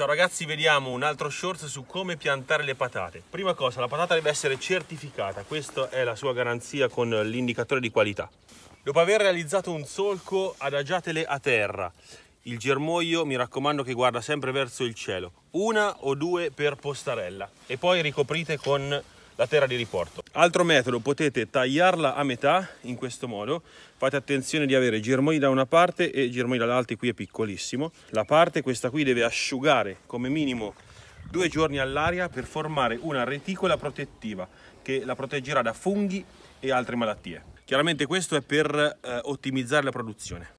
Ciao ragazzi, vediamo un altro short su come piantare le patate. Prima cosa, la patata deve essere certificata, questa è la sua garanzia con l'indicatore di qualità. Dopo aver realizzato un solco, adagiatele a terra. Il germoglio, mi raccomando, che guarda sempre verso il cielo. Una o due per postarella. E poi ricoprite con la terra di riporto. Altro metodo, potete tagliarla a metà in questo modo. Fate attenzione di avere germogli da una parte e germogli dall'altra, qui è piccolissimo. La parte, questa qui, deve asciugare come minimo due giorni all'aria per formare una reticola protettiva che la proteggerà da funghi e altre malattie. Chiaramente questo è per eh, ottimizzare la produzione.